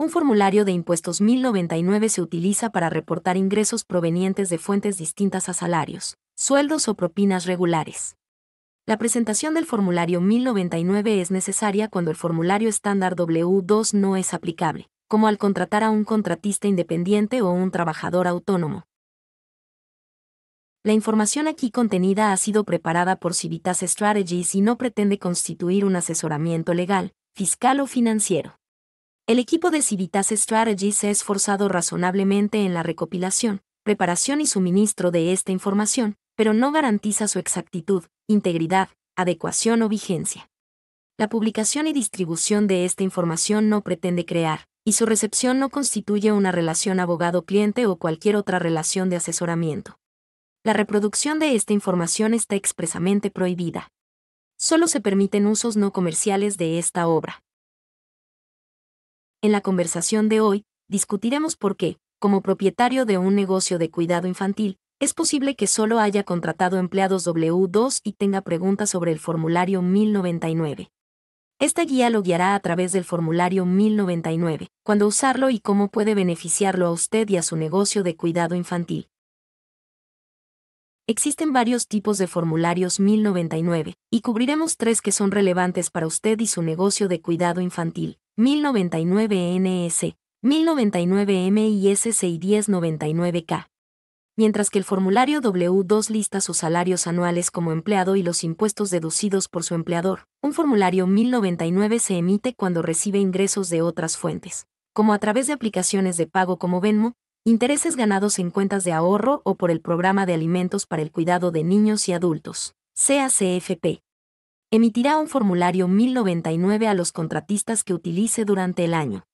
Un formulario de impuestos 1099 se utiliza para reportar ingresos provenientes de fuentes distintas a salarios, sueldos o propinas regulares. La presentación del formulario 1099 es necesaria cuando el formulario estándar W2 no es aplicable, como al contratar a un contratista independiente o un trabajador autónomo. La información aquí contenida ha sido preparada por Civitas Strategies y no pretende constituir un asesoramiento legal, fiscal o financiero. El equipo de Civitas Strategy se ha esforzado razonablemente en la recopilación, preparación y suministro de esta información, pero no garantiza su exactitud, integridad, adecuación o vigencia. La publicación y distribución de esta información no pretende crear, y su recepción no constituye una relación abogado-cliente o cualquier otra relación de asesoramiento. La reproducción de esta información está expresamente prohibida. Solo se permiten usos no comerciales de esta obra. En la conversación de hoy, discutiremos por qué, como propietario de un negocio de cuidado infantil, es posible que solo haya contratado empleados W2 y tenga preguntas sobre el formulario 1099. Esta guía lo guiará a través del formulario 1099, cuándo usarlo y cómo puede beneficiarlo a usted y a su negocio de cuidado infantil. Existen varios tipos de formularios 1099, y cubriremos tres que son relevantes para usted y su negocio de cuidado infantil. 1099NS, 1099M y y 1099K. Mientras que el formulario W2 lista sus salarios anuales como empleado y los impuestos deducidos por su empleador, un formulario 1099 se emite cuando recibe ingresos de otras fuentes, como a través de aplicaciones de pago como Venmo, intereses ganados en cuentas de ahorro o por el programa de alimentos para el cuidado de niños y adultos, CACFP emitirá un formulario 1099 a los contratistas que utilice durante el año.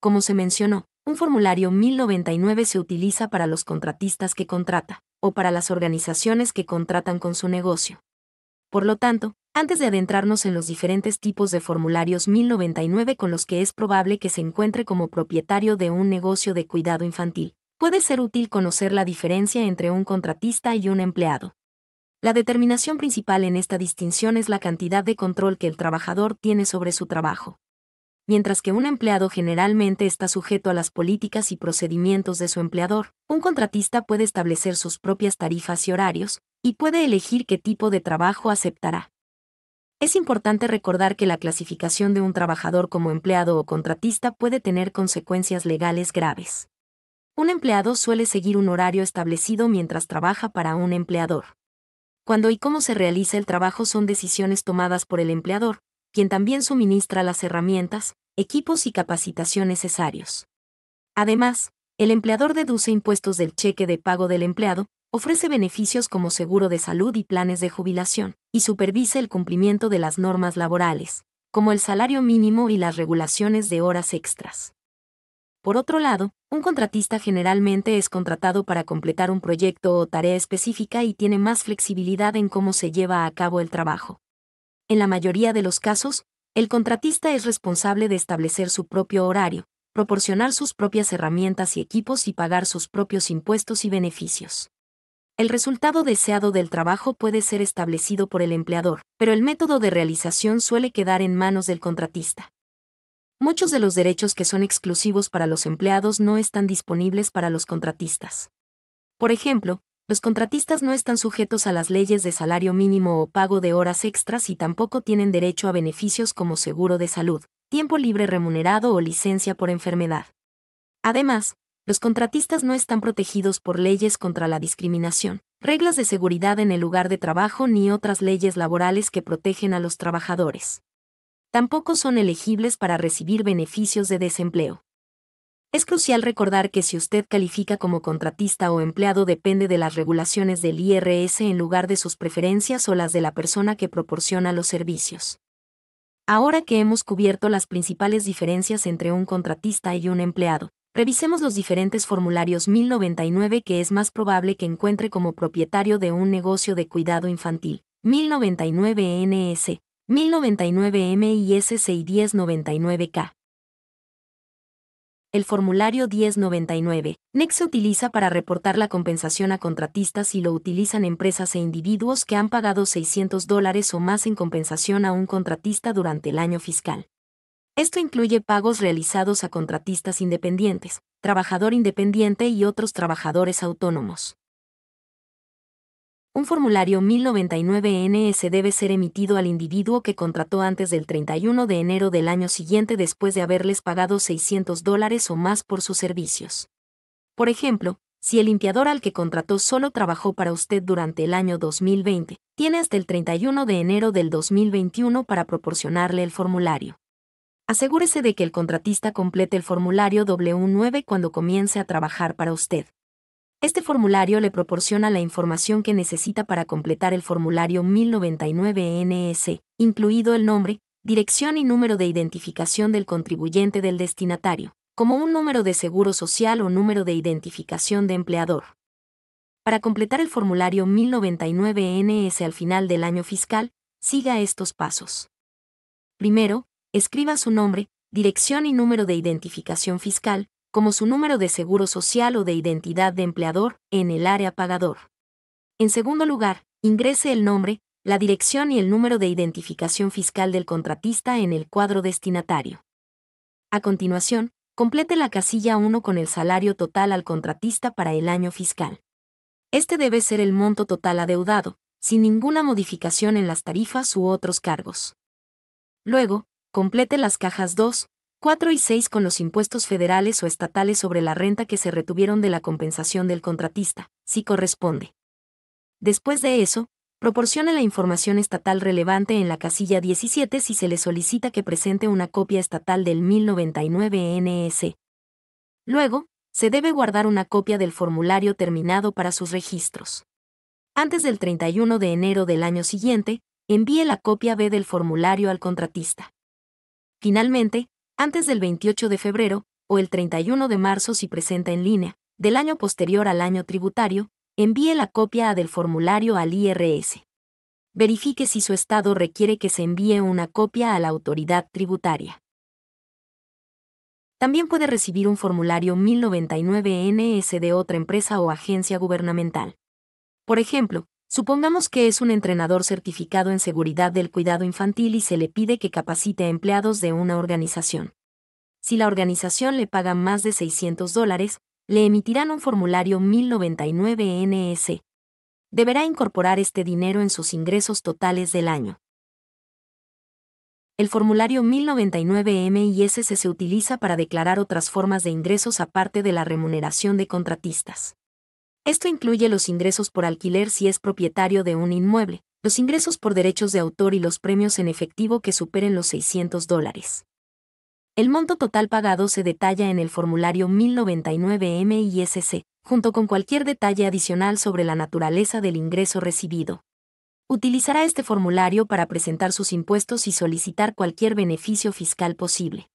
Como se mencionó, un formulario 1099 se utiliza para los contratistas que contrata, o para las organizaciones que contratan con su negocio. Por lo tanto, antes de adentrarnos en los diferentes tipos de formularios 1099 con los que es probable que se encuentre como propietario de un negocio de cuidado infantil, puede ser útil conocer la diferencia entre un contratista y un empleado. La determinación principal en esta distinción es la cantidad de control que el trabajador tiene sobre su trabajo. Mientras que un empleado generalmente está sujeto a las políticas y procedimientos de su empleador, un contratista puede establecer sus propias tarifas y horarios, y puede elegir qué tipo de trabajo aceptará. Es importante recordar que la clasificación de un trabajador como empleado o contratista puede tener consecuencias legales graves. Un empleado suele seguir un horario establecido mientras trabaja para un empleador. Cuando y cómo se realiza el trabajo son decisiones tomadas por el empleador, quien también suministra las herramientas, equipos y capacitación necesarios. Además, el empleador deduce impuestos del cheque de pago del empleado, ofrece beneficios como seguro de salud y planes de jubilación, y supervisa el cumplimiento de las normas laborales, como el salario mínimo y las regulaciones de horas extras. Por otro lado, un contratista generalmente es contratado para completar un proyecto o tarea específica y tiene más flexibilidad en cómo se lleva a cabo el trabajo. En la mayoría de los casos, el contratista es responsable de establecer su propio horario, proporcionar sus propias herramientas y equipos y pagar sus propios impuestos y beneficios. El resultado deseado del trabajo puede ser establecido por el empleador, pero el método de realización suele quedar en manos del contratista. Muchos de los derechos que son exclusivos para los empleados no están disponibles para los contratistas. Por ejemplo, los contratistas no están sujetos a las leyes de salario mínimo o pago de horas extras y tampoco tienen derecho a beneficios como seguro de salud, tiempo libre remunerado o licencia por enfermedad. Además, los contratistas no están protegidos por leyes contra la discriminación, reglas de seguridad en el lugar de trabajo ni otras leyes laborales que protegen a los trabajadores tampoco son elegibles para recibir beneficios de desempleo. Es crucial recordar que si usted califica como contratista o empleado depende de las regulaciones del IRS en lugar de sus preferencias o las de la persona que proporciona los servicios. Ahora que hemos cubierto las principales diferencias entre un contratista y un empleado, revisemos los diferentes formularios 1099 que es más probable que encuentre como propietario de un negocio de cuidado infantil. 1099 NS, 1099M 1099 k El formulario 1099. NEC e se utiliza para reportar la compensación a contratistas y lo utilizan empresas e individuos que han pagado 600 dólares o más en compensación a un contratista durante el año fiscal. Esto incluye pagos realizados a contratistas independientes, trabajador independiente y otros trabajadores autónomos un formulario 1099-NS debe ser emitido al individuo que contrató antes del 31 de enero del año siguiente después de haberles pagado 600 dólares o más por sus servicios. Por ejemplo, si el limpiador al que contrató solo trabajó para usted durante el año 2020, tiene hasta el 31 de enero del 2021 para proporcionarle el formulario. Asegúrese de que el contratista complete el formulario W9 cuando comience a trabajar para usted. Este formulario le proporciona la información que necesita para completar el formulario 1099-NS, incluido el nombre, dirección y número de identificación del contribuyente del destinatario, como un número de seguro social o número de identificación de empleador. Para completar el formulario 1099-NS al final del año fiscal, siga estos pasos. Primero, escriba su nombre, dirección y número de identificación fiscal, como su número de seguro social o de identidad de empleador, en el área pagador. En segundo lugar, ingrese el nombre, la dirección y el número de identificación fiscal del contratista en el cuadro destinatario. A continuación, complete la casilla 1 con el salario total al contratista para el año fiscal. Este debe ser el monto total adeudado, sin ninguna modificación en las tarifas u otros cargos. Luego, complete las cajas 2, 4 y 6 con los impuestos federales o estatales sobre la renta que se retuvieron de la compensación del contratista, si corresponde. Después de eso, proporcione la información estatal relevante en la casilla 17 si se le solicita que presente una copia estatal del 1099 NS. Luego, se debe guardar una copia del formulario terminado para sus registros. Antes del 31 de enero del año siguiente, envíe la copia B del formulario al contratista. Finalmente, antes del 28 de febrero o el 31 de marzo si presenta en línea, del año posterior al año tributario, envíe la copia del formulario al IRS. Verifique si su estado requiere que se envíe una copia a la autoridad tributaria. También puede recibir un formulario 1099 NS de otra empresa o agencia gubernamental. Por ejemplo, Supongamos que es un entrenador certificado en seguridad del cuidado infantil y se le pide que capacite a empleados de una organización. Si la organización le paga más de 600 dólares, le emitirán un formulario 1099 NS. Deberá incorporar este dinero en sus ingresos totales del año. El formulario 1099 misc se utiliza para declarar otras formas de ingresos aparte de la remuneración de contratistas. Esto incluye los ingresos por alquiler si es propietario de un inmueble, los ingresos por derechos de autor y los premios en efectivo que superen los 600 dólares. El monto total pagado se detalla en el formulario 1099-MISC, junto con cualquier detalle adicional sobre la naturaleza del ingreso recibido. Utilizará este formulario para presentar sus impuestos y solicitar cualquier beneficio fiscal posible.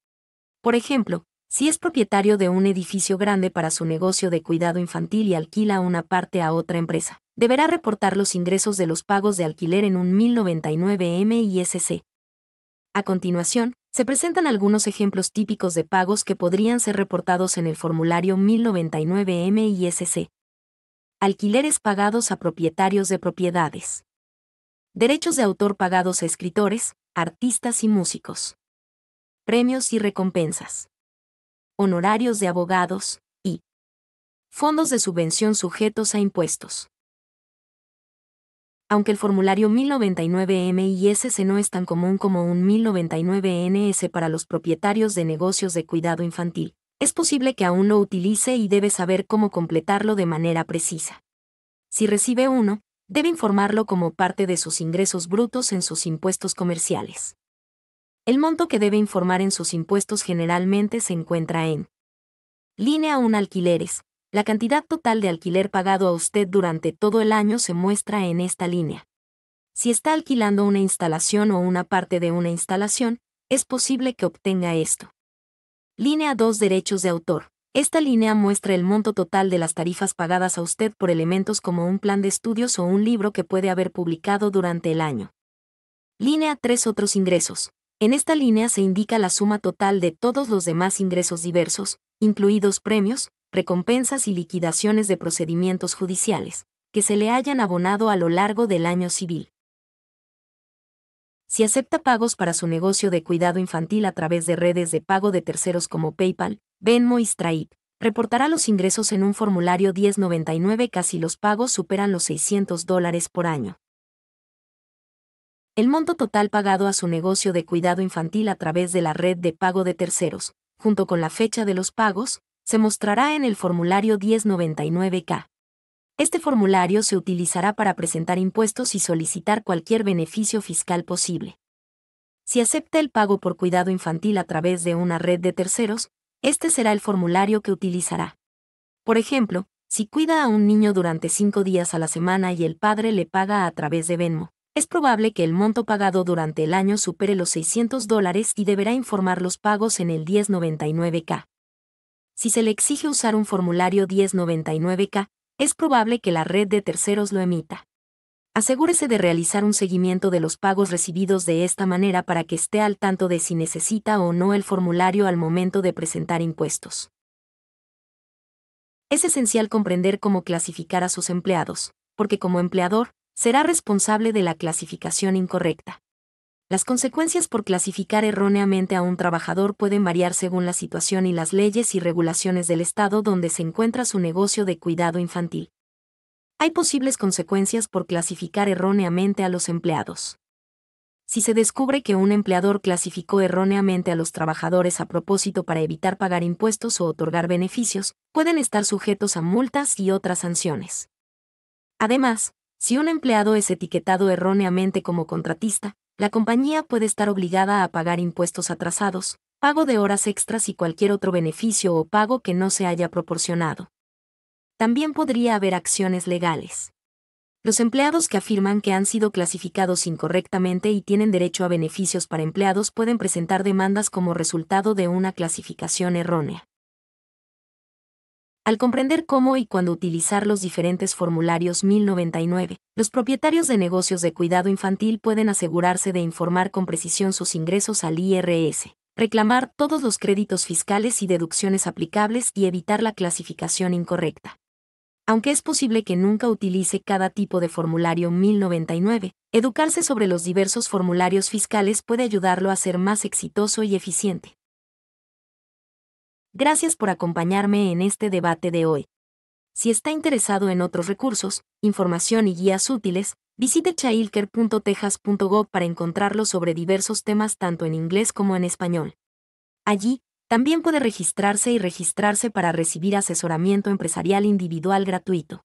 Por ejemplo, si es propietario de un edificio grande para su negocio de cuidado infantil y alquila una parte a otra empresa, deberá reportar los ingresos de los pagos de alquiler en un 1099M A continuación, se presentan algunos ejemplos típicos de pagos que podrían ser reportados en el formulario 1099 MISC. Alquileres pagados a propietarios de propiedades. Derechos de autor pagados a escritores, artistas y músicos. Premios y recompensas honorarios de abogados, y fondos de subvención sujetos a impuestos. Aunque el formulario 1099 misc no es tan común como un 1099NS para los propietarios de negocios de cuidado infantil, es posible que aún lo utilice y debe saber cómo completarlo de manera precisa. Si recibe uno, debe informarlo como parte de sus ingresos brutos en sus impuestos comerciales. El monto que debe informar en sus impuestos generalmente se encuentra en Línea 1 alquileres. La cantidad total de alquiler pagado a usted durante todo el año se muestra en esta línea. Si está alquilando una instalación o una parte de una instalación, es posible que obtenga esto. Línea 2 Derechos de autor. Esta línea muestra el monto total de las tarifas pagadas a usted por elementos como un plan de estudios o un libro que puede haber publicado durante el año. Línea 3 Otros ingresos. En esta línea se indica la suma total de todos los demás ingresos diversos, incluidos premios, recompensas y liquidaciones de procedimientos judiciales, que se le hayan abonado a lo largo del año civil. Si acepta pagos para su negocio de cuidado infantil a través de redes de pago de terceros como PayPal, Venmo y Stripe, reportará los ingresos en un formulario 1099 casi los pagos superan los 600 dólares por año el monto total pagado a su negocio de cuidado infantil a través de la red de pago de terceros, junto con la fecha de los pagos, se mostrará en el formulario 1099K. Este formulario se utilizará para presentar impuestos y solicitar cualquier beneficio fiscal posible. Si acepta el pago por cuidado infantil a través de una red de terceros, este será el formulario que utilizará. Por ejemplo, si cuida a un niño durante cinco días a la semana y el padre le paga a través de Venmo, es probable que el monto pagado durante el año supere los 600 dólares y deberá informar los pagos en el 1099K. Si se le exige usar un formulario 1099K, es probable que la red de terceros lo emita. Asegúrese de realizar un seguimiento de los pagos recibidos de esta manera para que esté al tanto de si necesita o no el formulario al momento de presentar impuestos. Es esencial comprender cómo clasificar a sus empleados, porque como empleador, será responsable de la clasificación incorrecta. Las consecuencias por clasificar erróneamente a un trabajador pueden variar según la situación y las leyes y regulaciones del estado donde se encuentra su negocio de cuidado infantil. Hay posibles consecuencias por clasificar erróneamente a los empleados. Si se descubre que un empleador clasificó erróneamente a los trabajadores a propósito para evitar pagar impuestos o otorgar beneficios, pueden estar sujetos a multas y otras sanciones. Además, si un empleado es etiquetado erróneamente como contratista, la compañía puede estar obligada a pagar impuestos atrasados, pago de horas extras y cualquier otro beneficio o pago que no se haya proporcionado. También podría haber acciones legales. Los empleados que afirman que han sido clasificados incorrectamente y tienen derecho a beneficios para empleados pueden presentar demandas como resultado de una clasificación errónea. Al comprender cómo y cuándo utilizar los diferentes formularios 1099, los propietarios de negocios de cuidado infantil pueden asegurarse de informar con precisión sus ingresos al IRS, reclamar todos los créditos fiscales y deducciones aplicables y evitar la clasificación incorrecta. Aunque es posible que nunca utilice cada tipo de formulario 1099, educarse sobre los diversos formularios fiscales puede ayudarlo a ser más exitoso y eficiente. Gracias por acompañarme en este debate de hoy. Si está interesado en otros recursos, información y guías útiles, visite childcare.texas.gov para encontrarlo sobre diversos temas tanto en inglés como en español. Allí, también puede registrarse y registrarse para recibir asesoramiento empresarial individual gratuito.